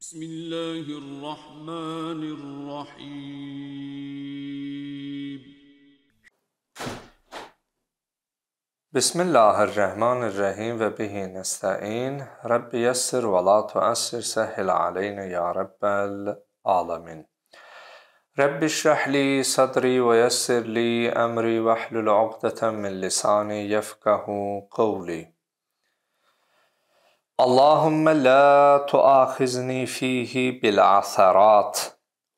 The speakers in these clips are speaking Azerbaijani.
بسم الله الرحمن الرحيم بسم الله الرحمن الرحيم وبه نستعين رب يسر ولا تؤسر سهل علينا يا رب العالمين رب اشرح لي صدري ويسر لي أمري واحلل عقدة من لساني يفقه قولي اللهم لا تؤاخذني فيه بالعثرات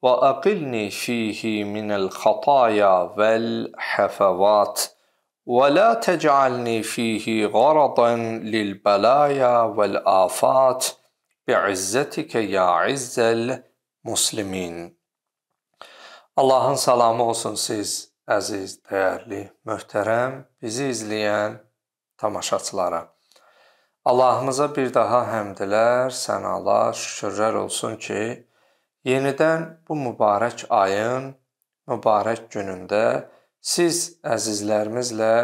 وأقلني فيه من الخطايا والحفوات ولا تجعلني فيه غرضا للبلايا والآفات بعزتك يا عز المسلمين Allah'ın salamı olsun siz, əziz, dəyərli, möhtərəm, bizi izləyən tamaşaçılara. Allahımıza bir daha həmdlər, sənalar, şükürlər olsun ki, yenidən bu mübarək ayın, mübarək günündə siz əzizlərimizlə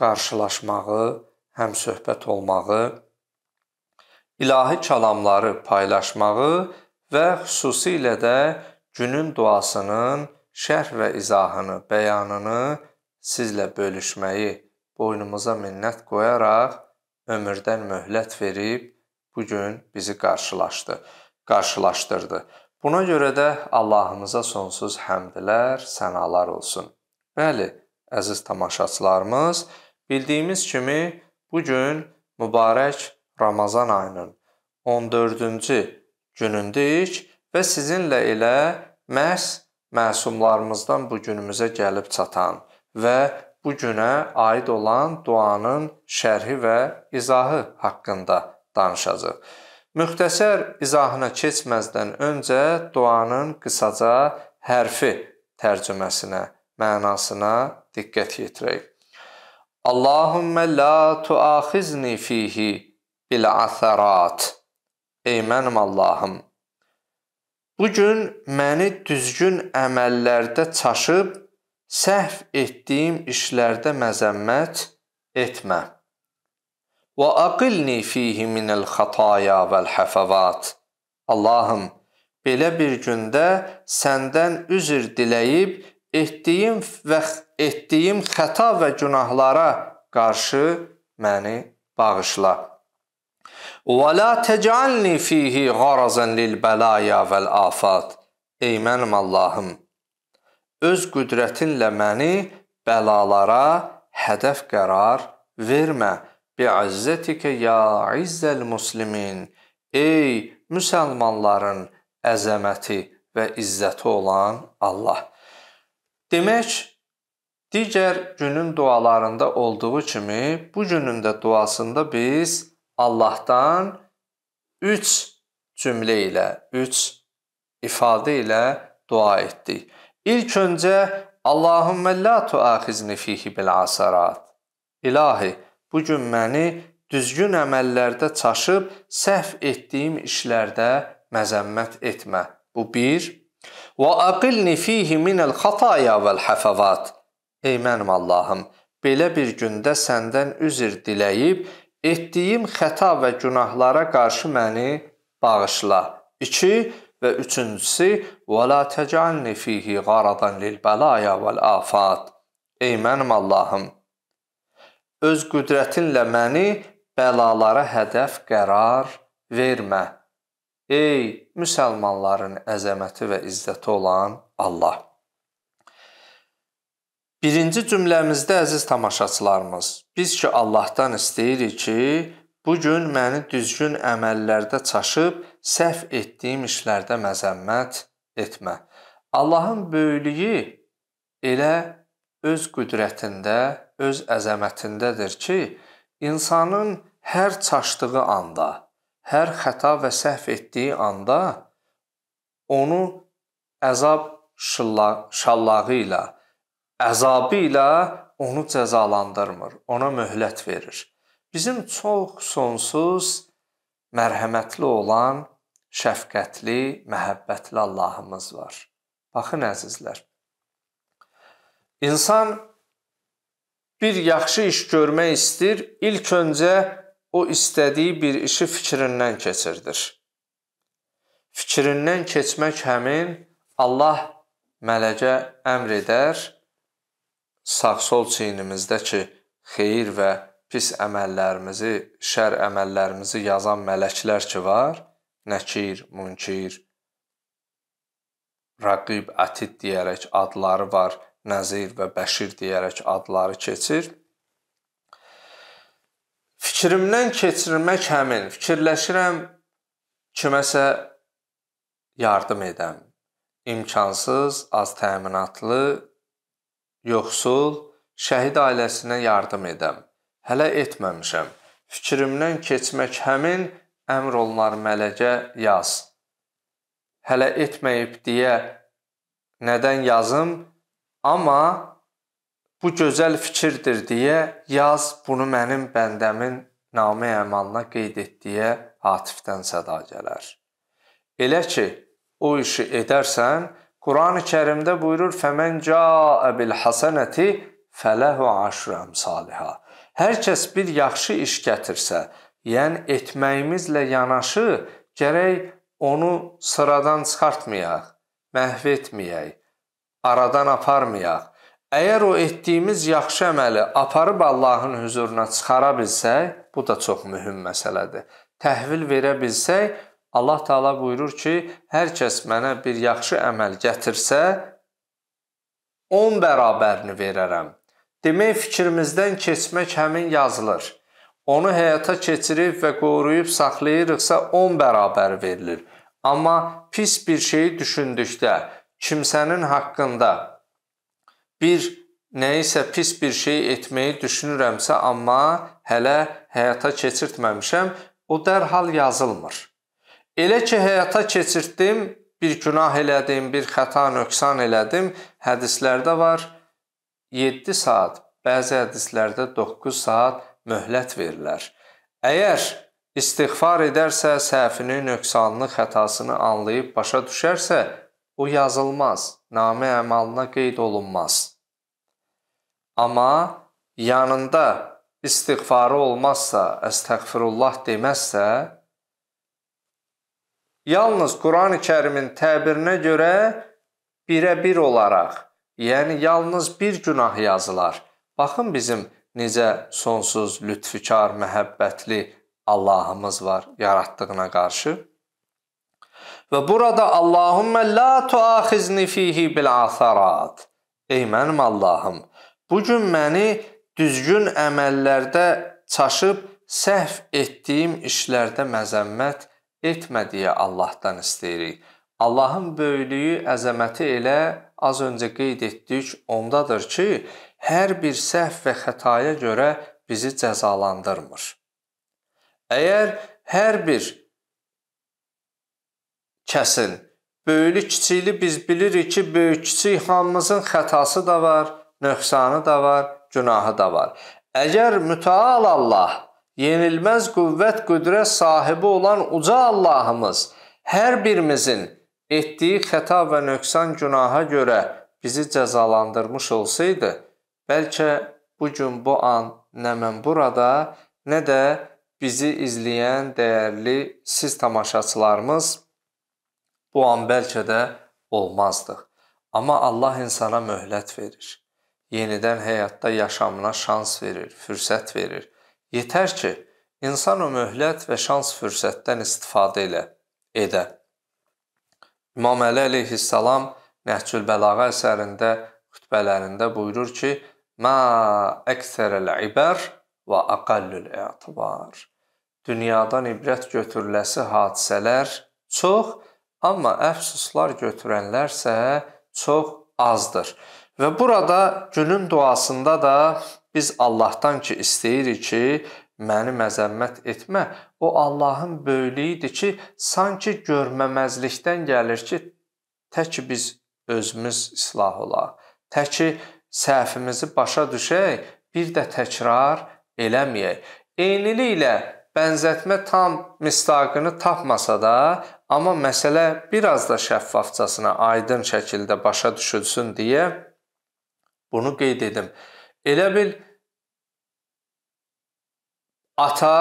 qarşılaşmağı, həm söhbət olmağı, ilahi kəlamları paylaşmağı və xüsusilə də günün duasının şərh və izahını, bəyanını sizlə bölüşməyi boynumuza minnət qoyaraq ömürdən möhlət verib bu gün bizi qarşılaşdı, qarşılaşdırdı. Buna görə də Allahımıza sonsuz həmdlər, sənalar olsun. Bəli, əziz tamaşaçılarımız, bildiyimiz kimi bu gün mübarək Ramazan ayının 14-cü günündəyik və sizinlə elə məhz məsumlarımızdan bu günümüzə gəlib çatan və bu günə aid olan duanın şərhi və izahı haqqında danışacağıq. Müxtəsər izahına keçməzdən öncə duanın qısaca hərfi tərcüməsinə, mənasına diqqət yetirək. Allahummə la tuaxizni fihi bil atharat. Ey mənim Allahım, bu gün məni düzgün əməllərdə çaşıb Səhv etdiyim işlərdə məzəmmət etmə. Və aqilni fihi minəl xataya vəl həfəvat. Allahım, belə bir gündə səndən üzr diləyib etdiyim və etdiyim xəta və günahlara qarşı məni bağışla. Və la tecalni fihi qarazan lil bəlaya vəl afat. Ey mənim Allahım, öz qüdrətinlə məni bəlalara hədəf qərar vermə. Bi'izzetikə ya izzəl muslimin. Ey müsəlmanların əzəməti və izzəti olan Allah. Demək, digər günün dualarında olduğu kimi, bu günün də duasında biz Allahdan 3 cümlə ilə, 3 ifadə ilə dua etdik. İlk öncə Allahümme la tuaxizni fihi bil asarat. İlahi, bugün məni düzgün əməllərdə çaşıb səhv etdiyim işlərdə məzəmmət etmə. Bu bir. Və aqilni fihi minəl xataya vəl hafazat. Ey mənim Allahım, belə bir gündə səndən üzr diləyib etdiyim xəta və günahlara qarşı məni bağışla. 2 və üçüncüsü və la təcəlni fihi qaradan lil bəlaya vəl afat. Ey mənim Allahım, öz qüdrətinlə məni bəlalara hədəf qərar vermə. Ey müsəlmanların əzəməti və izzəti olan Allah. Birinci cümləmizdə əziz tamaşaçılarımız, biz ki Allahdan istəyirik ki, Bu gün məni düzgün əməllərdə çaşıb, səhv etdiyim işlərdə məzəmmət etmə. Allahın böyüklüyü elə öz qüdrətində, öz əzəmətindədir ki, insanın hər çaşdığı anda, hər xəta və səhv etdiyi anda onu əzab şallağı ilə, əzabı ilə onu cəzalandırmır, ona möhlət verir bizim çox sonsuz, mərhəmətli olan, şəfqətli, məhəbbətli Allahımız var. Baxın əzizlər. İnsan bir yaxşı iş görmək istir, ilk öncə o istədiyi bir işi fikrindən keçirdir. Fikrindən keçmək həmin Allah mələkə əmr edər sağ-sol çeynimizdə ki, xeyir və pis əməllərimizi, şər əməllərimizi yazan mələklər ki var, Nəkir, Münkir, Raqib, Atid deyərək adları var, Nəzir və Bəşir deyərək adları keçir. Fikrimdən keçirmək həmin, fikirləşirəm kiməsə yardım edəm. İmkansız, az təminatlı, yoxsul, şəhid ailəsinə yardım edəm hələ etməmişəm. Fikrimdən keçmək həmin əmr olunar mələkə yaz. Hələ etməyib deyə nədən yazım? Amma bu gözəl fikirdir deyə yaz bunu mənim bəndəmin namə əmanına qeyd et deyə Hatifdən səda gələr. Elə ki o işi edərsən, Quran-ı Kərimdə buyurur: "Fəmən caa bil hasanati fələhu əşru əmsalihah" Hər kəs bir yaxşı iş gətirsə, yəni etməyimizlə yanaşı gərək onu sıradan çıxartmayaq, məhv etməyək, aradan aparmayaq. Əgər o etdiyimiz yaxşı əməli aparıb Allahın huzuruna çıxara bilsək, bu da çox mühüm məsələdir. Təhvil verə bilsək, Allah Taala buyurur ki, hər kəs mənə bir yaxşı əməl gətirsə, 10 bərabərini verərəm. Demək fikrimizdən keçmək həmin yazılır. Onu həyata keçirib və qoruyub saxlayırıqsa 10 bərabər verilir. Amma pis bir şeyi düşündükdə, kimsənin haqqında bir nəyisə pis bir şey etməyi düşünürəmsə, amma hələ həyata keçirtməmişəm, o dərhal yazılmır. Elə ki həyata keçirtdim, bir günah elədim, bir xəta nöqsan elədim, hədislərdə var. 7 saat, bəzi hədislərdə 9 saat möhlət verilər. Əgər istighfar edərsə, səhvini, nöqsanını, xətasını anlayıb başa düşərsə, bu yazılmaz, namə əmalına qeyd olunmaz. Amma yanında istighfarı olmazsa, əstəğfirullah deməzsə, yalnız Qurani-Kərimin təbirinə görə birə-bir olaraq Yəni yalnız bir günah yazılar. Baxın bizim necə sonsuz lütfükar, məhəbbətli Allahımız var yaratdığına qarşı. Və burada Allahumma la tuaxizni fihi bil asarat. Ey mənim Allahım, bu gün məni düzgün əməllərdə çaşıb səhv etdiyim işlərdə məzəmmət etmə deyə Allahdan istəyirik. Allahın böyüklüyü, əzəməti elə az öncə qeyd etdik, ondadır ki, hər bir səhv və xətaya görə bizi cəzalandırmır. Əgər hər bir kəsin böyüklü, kiçikli biz bilirik ki, böyük, kiçik hamımızın xətası da var, nöqsanı da var, günahı da var. Əgər mütəal Allah, yenilməz qüvvət, qüdrət sahibi olan uca Allahımız hər birimizin etdiyi xəta və nöqsan günaha görə bizi cəzalandırmış olsaydı, bəlkə bu gün bu an nə mən burada, nə də bizi izləyən dəyərli siz tamaşaçılarımız bu an bəlkə də olmazdıq. Amma Allah insana möhlət verir. Yenidən həyatda yaşamına şans verir, fürsət verir. Yetər ki, insan o möhlət və şans fürsətdən istifadə elə, edə. İmam Əli əleyhissalam Nəhcül-Bəlağa əsərində xütbələrində buyurur ki: "Mə əksərəl ibar və aqallul i'tibar." Dünyadan ibrət götürüləsi hadisələr çox, amma əfsuslar götürənlərsə çox azdır. Və burada günün duasında da biz Allahdan ki istəyirik ki, məni məzəmmət etmə, O Allahın böyüklüyüdür ki, sanki görməməzlikdən gəlir ki, tək biz özümüz islah olaq. Təki səhvimizi başa düşək, bir də təkrar eləməyək. Eyniliklə bənzətmə tam mistaqını tapmasa da, amma məsələ biraz da şəffafcasına, aydın şəkildə başa düşülsün deyə bunu qeyd edim. Elə bil ata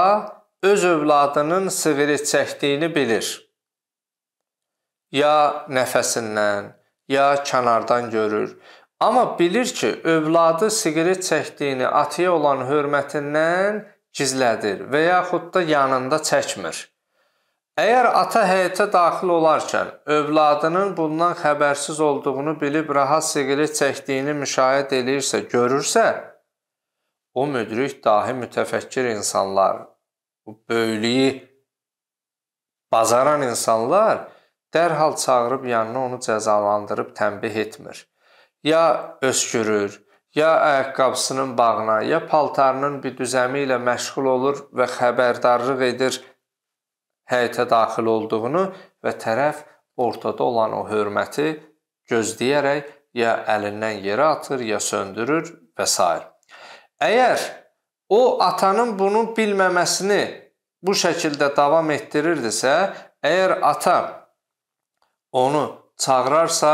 öz övladının sığırı çəkdiyini bilir. Ya nəfəsindən, ya kənardan görür. Amma bilir ki, övladı siqaret çəkdiyini ataya olan hörmətindən gizlədir və yaxud da yanında çəkmir. Əgər ata həyətə daxil olarkən övladının bundan xəbərsiz olduğunu bilib rahat siqaret çəkdiyini müşahidə eləyirsə, görürsə, o müdrik dahi mütəfəkkir insanlar bu böylüyü bazaran insanlar dərhal çağırıb yanına onu cəzalandırıb tənbih etmir. Ya öskürür, ya ayaqqabısının bağına, ya paltarının bir düzəmi ilə məşğul olur və xəbərdarlıq edir həyətə daxil olduğunu və tərəf ortada olan o hörməti gözləyərək ya əlindən yerə atır, ya söndürür və s. Əgər o atanın bunu bilməməsini bu şəkildə davam etdirirdisə, əgər ata onu çağırarsa,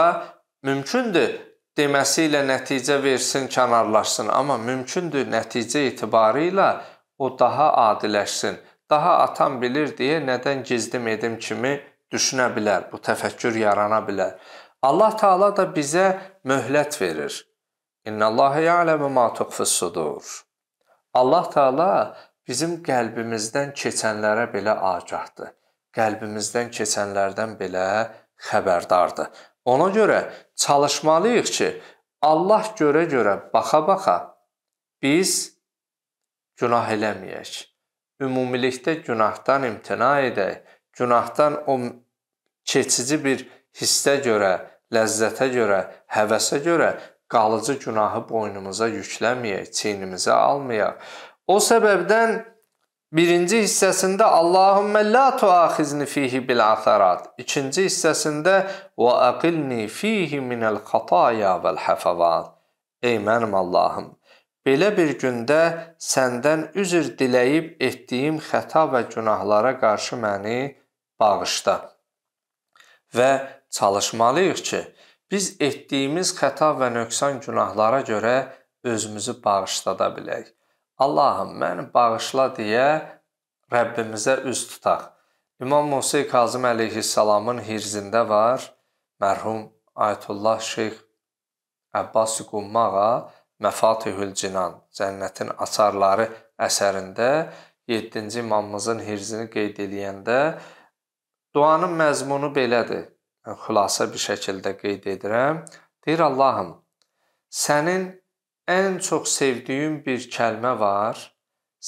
mümkündür deməsi ilə nəticə versin, kənarlaşsın, amma mümkündür nəticə etibarı ilə o daha adiləşsin. Daha atam bilir deyə nədən gizdim edim kimi düşünə bilər, bu təfəkkür yarana bilər. Allah Taala da bizə möhlət verir. İnnallaha ya'lemu ma tukhfis sudur. Allah Taala bizim qəlbimizdən keçənlərə belə agahdır. Qəlbimizdən keçənlərdən belə xəbərdardır. Ona görə çalışmalıyıq ki, Allah görə-görə, baxa-baxa biz günah eləməyək. Ümumilikdə günahdan imtina edək. Günahdan o keçici bir hissə görə, ləzzətə görə, həvəsə görə qalıcı günahı boynumuza yükləməyək, çeynimizə almayaq. O səbəbdən birinci hissəsində Allahümmə la tuaxizni fihi bil atharat. İkinci hissəsində və aqilni fihi minəl xataya vəl həfəvat. Ey mənim Allahım, belə bir gündə səndən üzr diləyib etdiyim xəta və günahlara qarşı məni bağışla. Və çalışmalıyıq ki, biz etdiyimiz xəta və nöqsan günahlara görə özümüzü bağışlada bilək. Allahım, məni bağışla deyə Rəbbimizə üz tutaq. İmam Musa Kazım əleyhissalamın hirzində var mərhum Ayətullah Şeyx Əbbas Qummağa Məfatihül Cinan Cənnətin açarları əsərində 7-ci imamımızın hirzini qeyd eləyəndə duanın məzmunu belədir xülasə bir şəkildə qeyd edirəm. Deyir Allahım, sənin ən çox sevdiyin bir kəlmə var,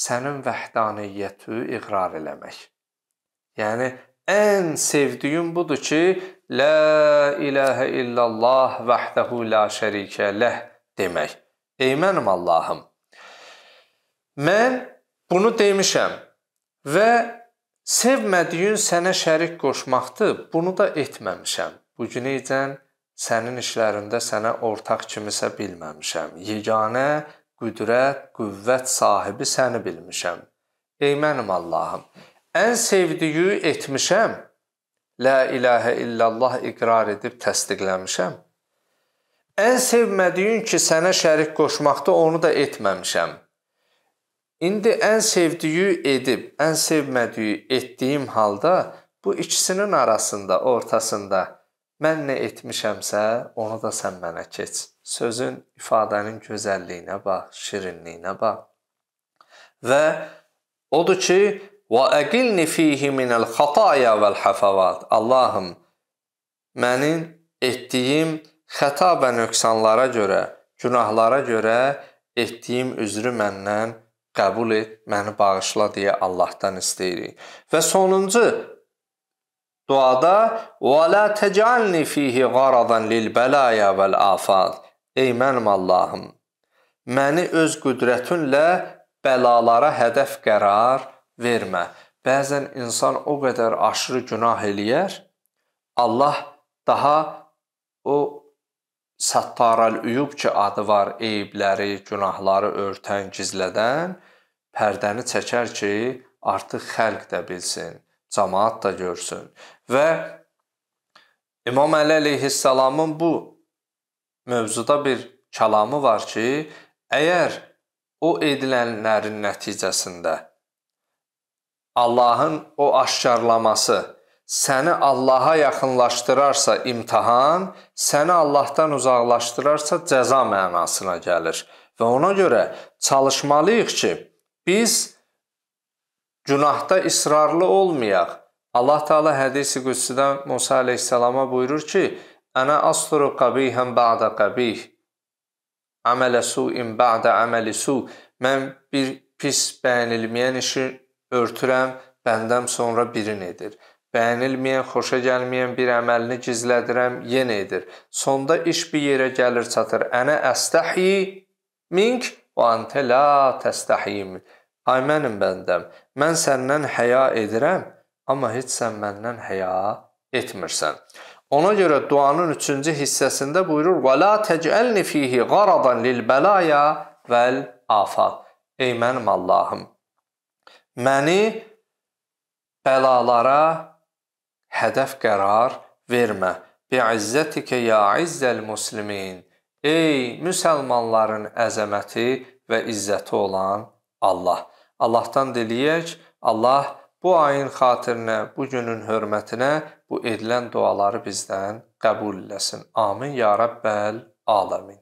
sənin vəhdaniyyəti iqrar eləmək. Yəni ən sevdiyim budur ki, la ilahə illallah vəhdəhu la şərikə leh demək. Ey mənim Allahım, mən bunu demişəm və Sevmədiyin sənə şərik qoşmaqdır, bunu da etməmişəm. Bu günəcən sənin işlərində sənə ortaq kimisə bilməmişəm. Yeganə qüdrət, qüvvət sahibi səni bilmişəm. Ey mənim Allahım, ən sevdiyi etmişəm. La ilahə illallah iqrar edib təsdiqləmişəm. Ən sevmədiyin ki, sənə şərik qoşmaqda onu da etməmişəm. İndi ən sevdiyi edib, ən sevmədiyi etdiyim halda bu ikisinin arasında, ortasında mən nə etmişəmsə, onu da sən mənə keç. Sözün ifadənin gözəlliyinə bax, şirinliyinə bax. Və odur ki, "Və əqilni fihi minəl xataya vəl hafavat." Allahım, mənim etdiyim xəta və nöqsanlara görə, günahlara görə etdiyim üzrü məndən qəbul et, məni bağışla deyə Allahdan istəyirik. Və sonuncu duada və la tecalni fihi qaradan lil balaya vel afat. Ey mənim Allahım, məni öz qüdrətinlə bəlalara hədəf qərar vermə. Bəzən insan o qədər aşırı günah eləyər, Allah daha o Səttaral üyub ki, adı var eyibləri, günahları örtən, gizlədən, pərdəni çəkər ki, artıq xalq da bilsin, cemaat da görsün. Və İmam Əli əleyhissalamın bu mövzuda bir kəlamı var ki, əgər o edilənlərin nəticəsində Allahın o aşkarlaması səni Allaha yaxınlaşdırarsa imtahan, səni Allahdan uzaqlaşdırarsa cəza mənasına gəlir. Və ona görə çalışmalıyıq ki, biz günahda israrlı olmayaq. Allah Taala hədisi qüdsüdə Musa əleyhissalama buyurur ki: "Ana asru qabihan ba'da qabih. Amala su'in ba'da amali su." Mən bir pis bəyənilməyən işi örtürəm, bəndəm sonra birin edir bəyənilməyən, xoşa gəlməyən bir əməlini gizlədirəm, yenə edir. Sonda iş bir yerə gəlir çatır. Ənə əstəhi mink və antə la təstəhiyim. Ay mənim bəndəm, mən səndən həya edirəm, amma heç sən məndən həya etmirsən. Ona görə duanın 3-cü hissəsində buyurur: "Və la tec'alni fihi qaradan lil balaya vəl afat." Ey mənim Allahım, məni bəlalara hədəf qərar vermə. Bi'izzətikə ya izzəl muslimin. Ey müsəlmanların əzəməti və izzəti olan Allah. Allahdan diləyək, Allah bu ayın xatirinə, bu günün hörmətinə bu edilən duaları bizdən qəbul eləsin. Amin ya Rəbbəl aləmin.